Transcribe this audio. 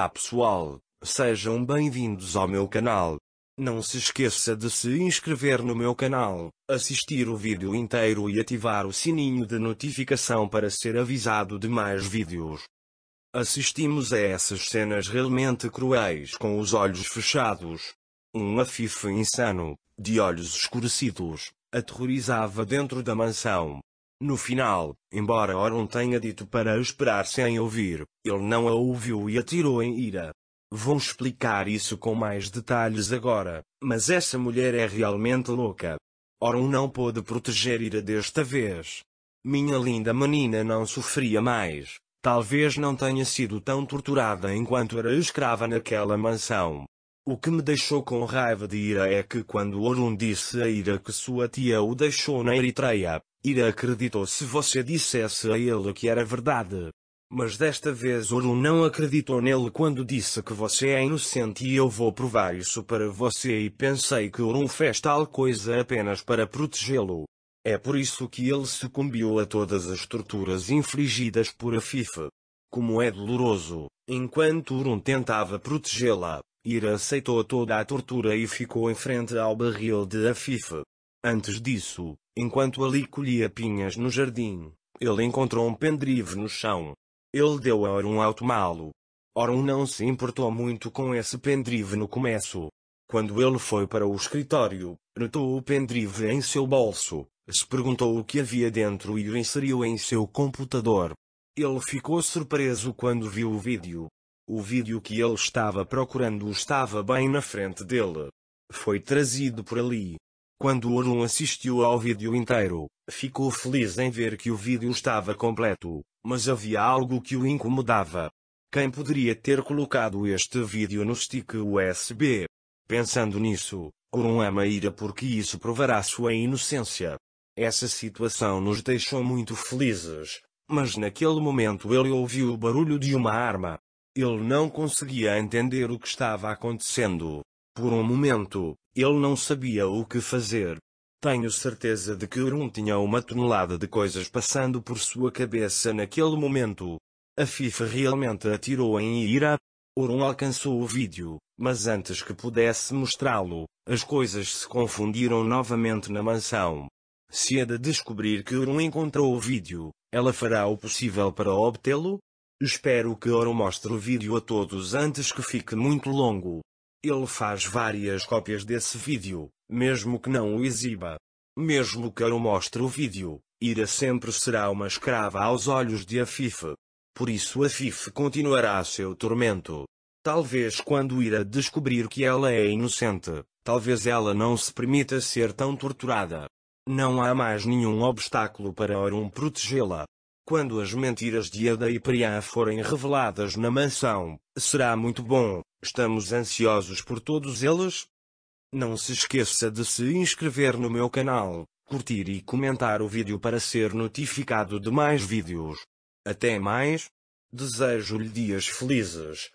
Olá pessoal, sejam bem-vindos ao meu canal. Não se esqueça de se inscrever no meu canal, assistir o vídeo inteiro e ativar o sininho de notificação para ser avisado de mais vídeos. Assistimos a essas cenas realmente cruéis com os olhos fechados. Um afife insano, de olhos escurecidos, aterrorizava dentro da mansão, no final, embora Oron tenha dito para esperar sem ouvir, ele não a ouviu e atirou em ira. Vou explicar isso com mais detalhes agora, mas essa mulher é realmente louca. Oron não pôde proteger Ira desta vez. Minha linda menina não sofria mais, talvez não tenha sido tão torturada enquanto era escrava naquela mansão. O que me deixou com raiva de Ira é que quando Orun disse a Ira que sua tia o deixou na Eritreia, Ira acreditou se você dissesse a ele que era verdade. Mas desta vez Oru não acreditou nele quando disse que você é inocente e eu vou provar isso para você e pensei que Oru fez tal coisa apenas para protegê-lo. É por isso que ele sucumbiu a todas as torturas infligidas por Afife. Como é doloroso, enquanto Urun tentava protegê-la, Ira aceitou toda a tortura e ficou em frente ao barril de Afif. Antes disso, Enquanto ali colhia pinhas no jardim, ele encontrou um pendrive no chão. Ele deu a Orun alto malo. Orun não se importou muito com esse pendrive no começo. Quando ele foi para o escritório, notou o pendrive em seu bolso, se perguntou o que havia dentro e o inseriu em seu computador. Ele ficou surpreso quando viu o vídeo. O vídeo que ele estava procurando estava bem na frente dele. Foi trazido por ali. Quando Orlon assistiu ao vídeo inteiro, ficou feliz em ver que o vídeo estava completo, mas havia algo que o incomodava. Quem poderia ter colocado este vídeo no stick USB? Pensando nisso, Orlon ama ira porque isso provará sua inocência. Essa situação nos deixou muito felizes, mas naquele momento ele ouviu o barulho de uma arma. Ele não conseguia entender o que estava acontecendo. Por um momento, ele não sabia o que fazer. Tenho certeza de que Urum tinha uma tonelada de coisas passando por sua cabeça naquele momento. A FIFA realmente atirou em ira. Urum alcançou o vídeo, mas antes que pudesse mostrá-lo, as coisas se confundiram novamente na mansão. Se é de descobrir que Urum encontrou o vídeo, ela fará o possível para obtê-lo? Espero que Oro mostre o vídeo a todos antes que fique muito longo. Ele faz várias cópias desse vídeo, mesmo que não o exiba. Mesmo que eu mostre o vídeo, Ira sempre será uma escrava aos olhos de Afif. Por isso Afif continuará seu tormento. Talvez quando Ira descobrir que ela é inocente, talvez ela não se permita ser tão torturada. Não há mais nenhum obstáculo para Orum protegê-la. Quando as mentiras de Ada e Priam forem reveladas na mansão, será muito bom, estamos ansiosos por todos eles. Não se esqueça de se inscrever no meu canal, curtir e comentar o vídeo para ser notificado de mais vídeos. Até mais! Desejo-lhe dias felizes.